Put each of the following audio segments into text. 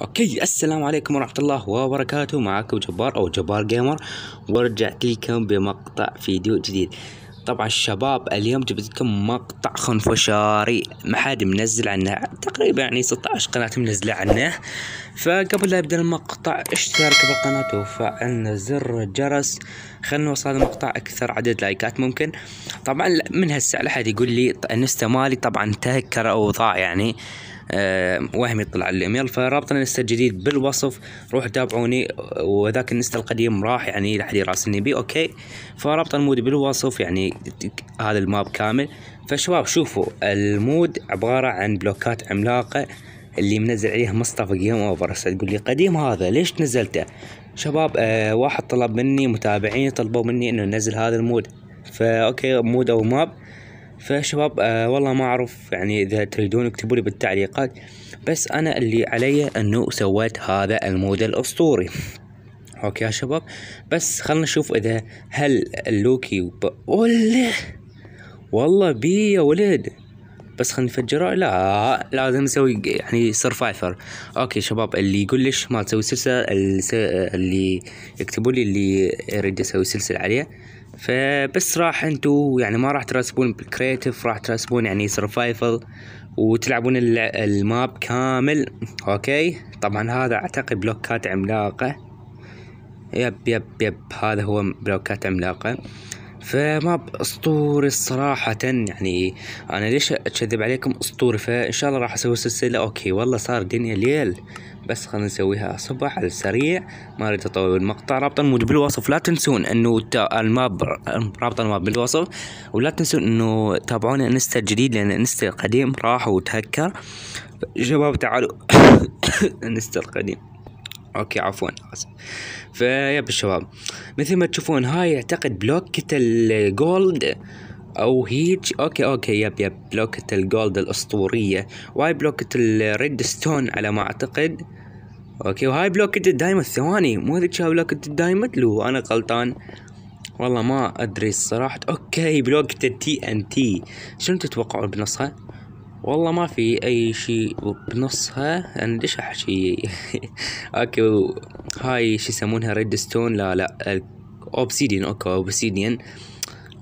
اوكي السلام عليكم ورحمه الله وبركاته معكم جبار او جبار جيمر ورجعت لكم بمقطع فيديو جديد طبعا الشباب اليوم جبت لكم مقطع خنفشاري ما حد منزل عنه تقريبا يعني 16 قناة منزلة عنه فقبل لا يبدأ المقطع اشترك بالقناة وفعلنا زر الجرس خلنا نوصل هذا المقطع أكثر عدد لايكات ممكن طبعا من هسه لا حد يقول لي انستا مالي طبعا تهكر أو ضاع يعني آه، وهمي يطلع الايميل فرابط الانستا الجديد بالوصف روح تابعوني وذاك الانستا القديم راح يعني لحد يراسلني بي اوكي فرابط المود بالوصف يعني هذا الماب كامل فشباب شوفوا المود عباره عن بلوكات عملاقه اللي منزل عليها مصطفى جيم اوفر تقول لي قديم هذا ليش نزلته شباب آه واحد طلب مني متابعين طلبوا مني انه ننزل هذا المود فا اوكي مود او ماب فشباب آه والله ما اعرف يعني اذا تريدون اكتبوا لي بالتعليقات بس انا اللي علي انه سويت هذا الموديل اسطوري اوكي يا شباب بس خلنا نشوف اذا هل اللوكي ب... والله والله بي يا ولد بس خلينا نفجره لا لازم نسوي يعني سرفايفر اوكي شباب اللي يقول ليش ما تسوي سلسله اللي يكتبوا لي اللي يريد يسوي سلسله عليه فبس راح انتو يعني ما راح تراسبون بالكريتف راح تراسبون يعني سرفايفل وتلعبون الماب كامل اوكي طبعا هذا اعتقد بلوكات عملاقة يب يب يب هذا هو بلوكات عملاقة آه فما اسطوري الصراحة يعني انا ليش اكذب عليكم اسطوري فان شاء الله راح اسوي سلسلة اوكي والله صار دنيا ليل بس خلينا نسويها صبح على السريع ما اريد اطول المقطع رابط الموجود بالوصف لا تنسون انه الماب رابط الماب بالوصف ولا تنسون انه تابعونا انستا الجديد لان انستا القديم راح وتهكر شباب تعالوا انستا القديم اوكي عفوا اسف فيب الشباب مثل ما تشوفون هاي اعتقد بلوكة الجولد او هيج اوكي اوكي يب يب بلوكة الجولد الاسطورية وهاي بلوكة الريد ستون على ما اعتقد اوكي وهاي بلوكة الدايموند ثواني مو ذيك بلوكة الدايموند لو انا غلطان والله ما ادري الصراحة اوكي بلوكة التي ان تي شنو تتوقعون بنصها والله ما في اي شيء وبنصها اندشح احكي اوكي هاي شو يسمونها ريد ستون لا لا اوبسيديان اوكي اوبسيديان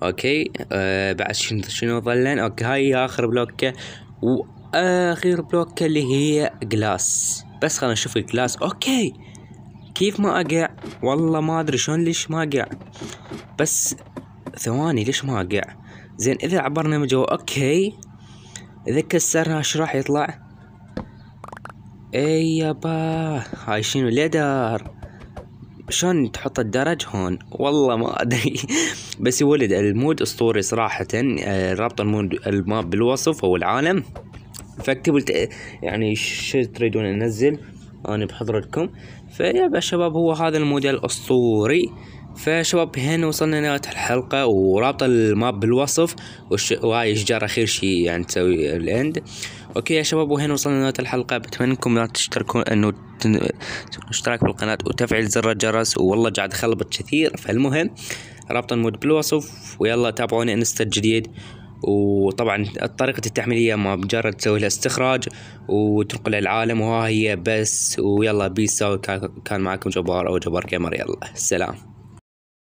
اوكي آه، بعد شنو شنو ظلن اوكي هاي اخر بلوكه واخر بلوكه اللي هي جلاس بس خلينا نشوف الجلاس اوكي كيف ما اقع والله ما ادري شلون ليش ما اقع بس ثواني ليش ما اقع زين اذا عبرنا من جوا اوكي اذا كسرها ايش راح يطلع اي يابا هاي شنو ليدر شلون تحط الدرج هون والله ما ادري بس ولد المود اسطوري صراحه آه، رابط المود الماب بالوصف او العالم فاكتبوا يعني شو تريدون انزل انا بحضرتكم فيا شباب هو هذا الموديل الاسطوري فشباب هنا وصلنا لنهاية الحلقة ورابط الماب بالوصف وش... وهاي شجار أخير شي يعني تسوي الإند أوكي يا شباب وهنا وصلنا لنهاية الحلقة بتمنى إنكم لا تشتركون إنه تن... اشتراك بالقناة وتفعيل زر الجرس والله قاعد خلبط كثير فالمهم رابط المود بالوصف ويلا تابعوني انستا الجديد وطبعا الطريقة التحميلية ما مجرد تسوي لها استخراج وتنقل العالم وها هي بس ويلا بيس كان معكم جبار أو جبار كاميرا يلا سلام